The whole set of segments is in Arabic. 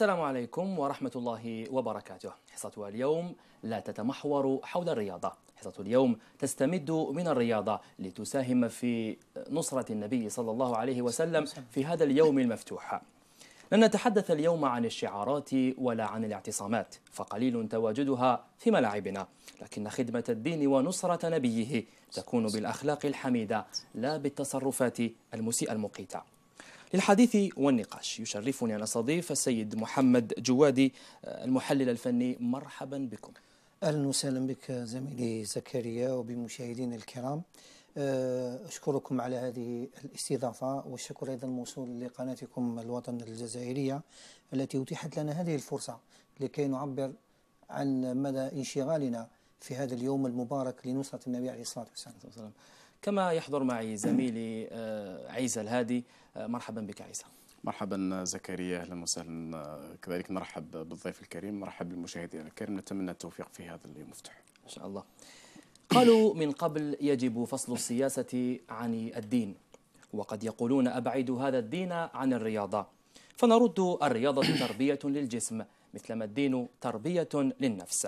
السلام عليكم ورحمة الله وبركاته حصة اليوم لا تتمحور حول الرياضة حصة اليوم تستمد من الرياضة لتساهم في نصرة النبي صلى الله عليه وسلم في هذا اليوم المفتوح لن نتحدث اليوم عن الشعارات ولا عن الاعتصامات فقليل تواجدها في ملاعبنا لكن خدمة الدين ونصرة نبيه تكون بالأخلاق الحميدة لا بالتصرفات المسيئة المقيتة للحديث والنقاش يشرفني أن أستضيف السيد محمد جوادي آه، المحلل الفني مرحبا بكم أهلا وسهلا بك زميلي زكريا وبمشاهدينا الكرام آه، أشكركم على هذه الاستضافة والشكر أيضا موصول لقناتكم الوطن الجزائرية التي أتيحت لنا هذه الفرصة لكي نعبر عن مدى انشغالنا في هذا اليوم المبارك لنصرة النبي عليه الصلاة والسلام كما يحضر معي زميلي آه، عيسى الهادي مرحبا بك عيسى مرحبا زكريا اهلا وسهلا كذلك نرحب بالضيف الكريم نرحب بالمشاهدين الكرام نتمنى التوفيق في هذا اليوم مفتوح ان شاء الله قالوا من قبل يجب فصل السياسه عن الدين وقد يقولون ابعد هذا الدين عن الرياضه فنرد الرياضه تربيه للجسم مثلما الدين تربيه للنفس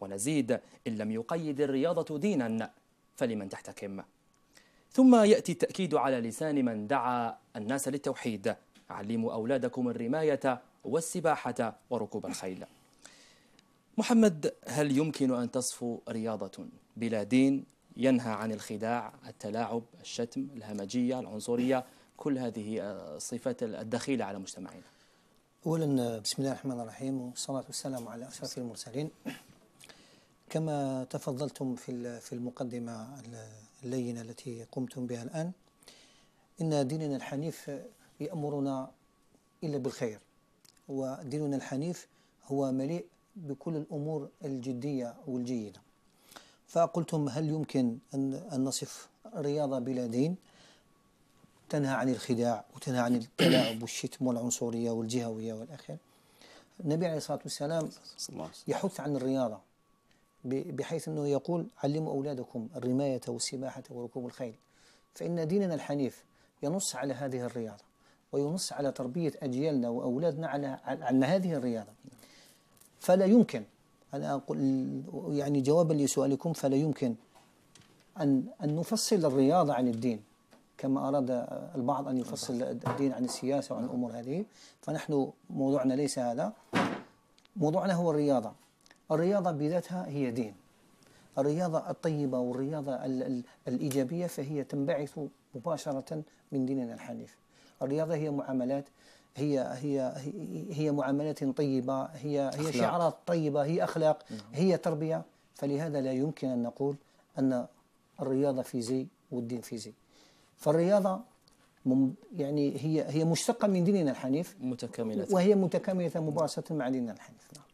ونزيد ان لم يقيد الرياضه دينا فلمن تحتكم ثم يأتي التأكيد على لسان من دعا الناس للتوحيد علموا أولادكم الرماية والسباحة وركوب الخيل محمد هل يمكن أن تصفو رياضة بلا دين ينهى عن الخداع التلاعب الشتم الهمجية العنصرية كل هذه الصفات آه، الدخيلة على مجتمعنا أولا آه، بسم الله الرحمن الرحيم والصلاة والسلام على أشرف المرسلين كما تفضلتم في في المقدمة اللينة التي قمتم بها الآن إن ديننا الحنيف يأمرنا إلا بالخير وديننا الحنيف هو مليء بكل الأمور الجدية والجيدة فقلتم هل يمكن أن نصف رياضة بلا دين تنهى عن الخداع وتنهى عن التلاعب والشتم والعنصرية والجهوية والأخير النبي عليه الصلاة والسلام يحث عن الرياضة بحيث أنه يقول علموا أولادكم الرماية والسباحة وركوب الخيل فإن ديننا الحنيف ينص على هذه الرياضة وينص على تربية أجيالنا وأولادنا على على هذه الرياضة فلا يمكن أنا أقول يعني جوابا لسؤالكم فلا يمكن أن أن نفصل الرياضة عن الدين كما أراد البعض أن يفصل الدين عن السياسة وعن الأمور هذه فنحن موضوعنا ليس هذا موضوعنا هو الرياضة الرياضة بذاتها هي دين الرياضة الطيبة والرياضة الإيجابية فهي تنبعث مباشرة من ديننا الحنيف الرياضة هي معاملات هي هي هي معاملات طيبة هي هي شعارات طيبة هي أخلاق نعم. هي تربية فلهذا لا يمكن أن نقول أن الرياضة في زي والدين في زي فالرياضة يعني هي هي مشتقة من ديننا الحنيف متكاملة وهي متكاملة مباشرة مع ديننا الحنيف نعم.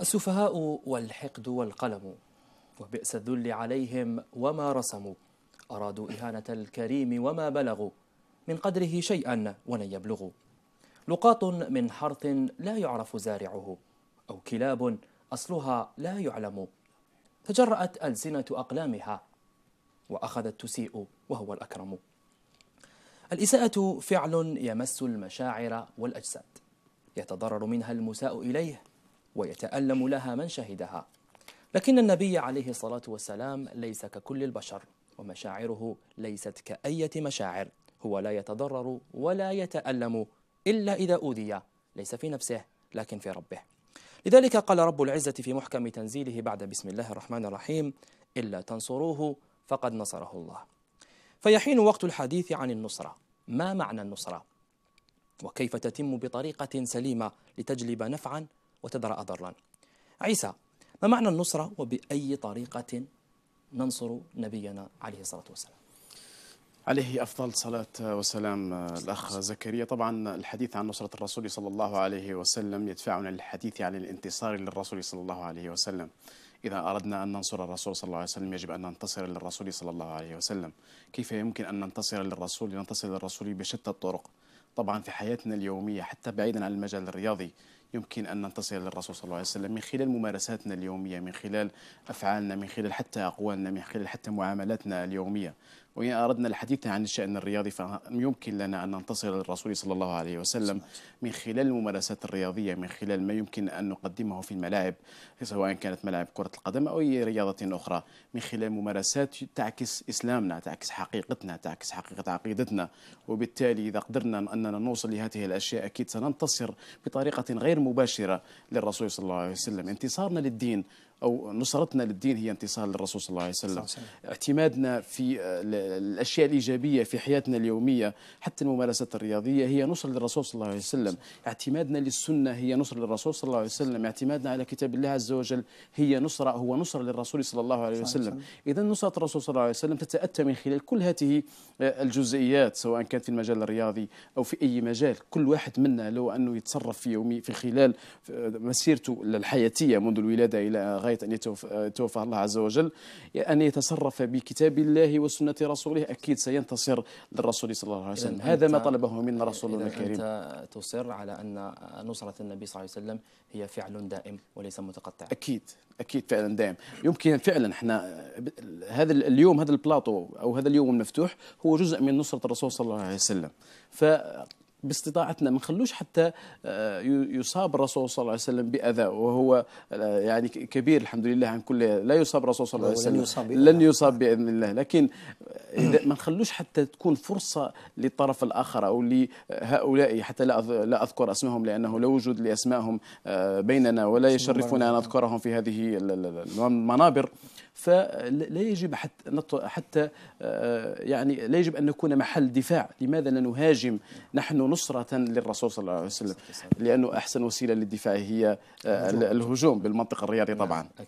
السفهاء والحقد والقلم وبئس الذل عليهم وما رسموا أرادوا إهانة الكريم وما بلغوا من قدره شيئا ولن يبلغوا لقاط من حرث لا يعرف زارعه أو كلاب أصلها لا يعلم تجرأت ألسنة أقلامها وأخذت تسيء وهو الأكرم الإساءة فعل يمس المشاعر والأجساد يتضرر منها المساء إليه ويتألم لها من شهدها لكن النبي عليه الصلاة والسلام ليس ككل البشر ومشاعره ليست كأية مشاعر هو لا يتضرر ولا يتألم إلا إذا أوذي ليس في نفسه لكن في ربه لذلك قال رب العزة في محكم تنزيله بعد بسم الله الرحمن الرحيم إلا تنصروه فقد نصره الله فيحين وقت الحديث عن النصرة ما معنى النصرة؟ وكيف تتم بطريقة سليمة لتجلب نفعا وتدرأ ضرلا عيسى ما معنى النصرة وبأي طريقة ننصر نبينا عليه الصلاة والسلام عليه أفضل الصلاة والسلام آه، الأخ زكريا طبعا الحديث عن نصرة الرسول صلى الله عليه وسلم يدفعنا للحديث عن الانتصار للرسول صلى الله عليه وسلم إذا أردنا أن ننصر الرسول صلى الله عليه وسلم يجب أن ننتصر للرسول صلى الله عليه وسلم كيف يمكن أن ننتصر للرسول؟ ننتصر للرسول بشتى الطرق طبعا في حياتنا اليومية حتى بعيدا عن المجال الرياضي يمكن أن ننتصر للرسول صلى الله عليه وسلم من خلال ممارساتنا اليومية من خلال أفعالنا من خلال حتى أقوالنا من خلال حتى معاملاتنا اليومية وإن أردنا الحديث عن الشأن الرياضي فيمكن لنا أن ننتصر للرسول صلى الله عليه وسلم من خلال الممارسات الرياضية من خلال ما يمكن أن نقدمه في الملاعب سواء كانت ملاعب كرة القدم أو أي رياضة أخرى من خلال ممارسات تعكس إسلامنا تعكس حقيقتنا تعكس حقيقة عقيدتنا وبالتالي إذا قدرنا أننا نوصل لهذه الأشياء أكيد سننتصر بطريقة غير مباشرة للرسول صلى الله عليه وسلم انتصارنا للدين أو نصرتنا للدين هي انتصار للرسول صلى الله عليه وسلم اعتمادنا في آه، الأشياء الإيجابية في حياتنا اليومية حتى الممارسات الرياضية هي نصر للرسول صلى الله عليه وسلم اعتمادنا للسنة هي نصر للرسول صلى الله عليه وسلم اعتمادنا على كتاب الله عز وجل هي نصرة هو نصر للرسول صلى الله عليه وسلم إذا نصرة الرسول صلى الله عليه وسلم تتأتى من خلال كل هذه آه، الجزئيات سواء كانت في المجال الرياضي أو في أي مجال كل واحد منا لو أنه يتصرف في يومي في خلال آه، مسيرته الحياتية منذ الولادة إلى غايه أن يتوفى الله عز وجل أن يتصرف بكتاب الله وسنة رسوله أكيد سينتصر للرسول صلى الله عليه وسلم هذا ما طلبه منا رسولنا الكريم أنت تصر على أن نصرة النبي صلى الله عليه وسلم هي فعل دائم وليس متقطع أكيد اكيد فعلا دائم يمكن فعلا احنا هذا اليوم هذا البلاطو او هذا اليوم المفتوح هو جزء من نصره الرسول صلى الله عليه وسلم ف باستطاعتنا ما نخلوش حتى آه، يصاب الرسول صلى الله عليه وسلم باذى وهو آه، يعني كبير الحمد لله عن كل لا يصاب الرسول صلى الله عليه وسلم لن يصاب, لن يصاب باذن الله لكن ما نخلوش حتى تكون فرصه للطرف الاخر او لهؤلاء حتى لا اذكر اسمهم لانه لا وجود لاسمائهم آه، بيننا ولا يشرفنا ان اذكرهم في هذه المنابر فلا يجب حتى, حتى آه، آه، يعني لا يجب أن نكون محل دفاع لماذا لا نهاجم نحن نصرة للرسول صلى الله عليه وسلم لأنه أحسن وسيلة للدفاع هي آه، الهجوم بالمنطقة الرياضية نعم. طبعا